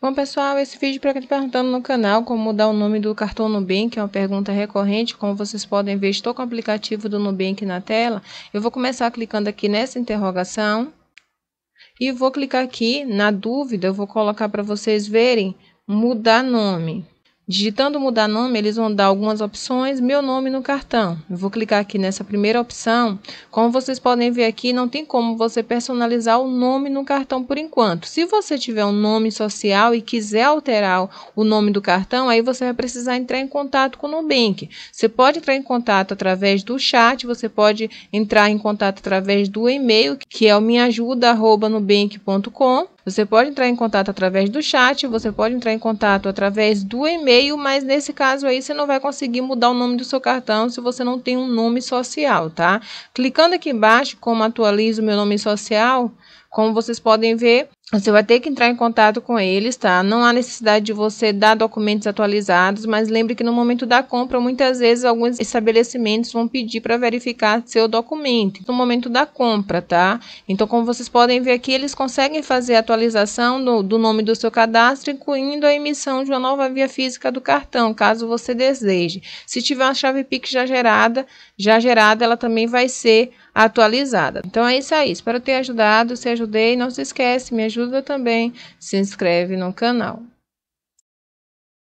Bom pessoal, esse vídeo é para quem está perguntando no canal como mudar o nome do cartão Nubank, é uma pergunta recorrente, como vocês podem ver estou com o aplicativo do Nubank na tela, eu vou começar clicando aqui nessa interrogação e vou clicar aqui na dúvida, eu vou colocar para vocês verem mudar nome. Digitando mudar nome, eles vão dar algumas opções, meu nome no cartão. Eu vou clicar aqui nessa primeira opção. Como vocês podem ver aqui, não tem como você personalizar o nome no cartão por enquanto. Se você tiver um nome social e quiser alterar o nome do cartão, aí você vai precisar entrar em contato com o Nubank. Você pode entrar em contato através do chat, você pode entrar em contato através do e-mail, que é o minhaajuda.nubank.com. Você pode entrar em contato através do chat, você pode entrar em contato através do e-mail, mas nesse caso aí você não vai conseguir mudar o nome do seu cartão se você não tem um nome social, tá? Clicando aqui embaixo, como atualizo meu nome social, como vocês podem ver, você vai ter que entrar em contato com eles, tá? Não há necessidade de você dar documentos atualizados, mas lembre que no momento da compra, muitas vezes alguns estabelecimentos vão pedir para verificar seu documento no momento da compra, tá? Então, como vocês podem ver aqui, eles conseguem fazer a atualização do, do nome do seu cadastro, incluindo a emissão de uma nova via física do cartão, caso você deseje. Se tiver uma chave PIX já gerada, já gerada, ela também vai ser atualizada. Então é isso aí. Espero ter ajudado. Seja ajudei, não se esquece, me ajuda também. Se inscreve no canal.